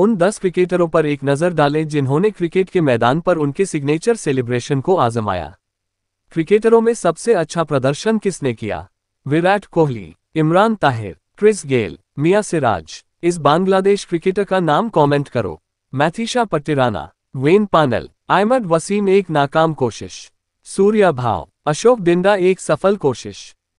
उन दस क्रिकेटरों पर एक नज़र डालें जिन्होंने क्रिकेट के मैदान पर उनके सिग्नेचर सेलिब्रेशन को आजमाया क्रिकेटरों में सबसे अच्छा प्रदर्शन किसने किया विराट कोहली इमरान ताहिर क्रिस गेल मिया सिराज इस बांग्लादेश क्रिकेटर का नाम कमेंट करो मैथिशा पटिराना वेन पानल आयमद वसीम एक नाकाम कोशिश सूर्या भाव अशोक डिंडा एक सफल कोशिश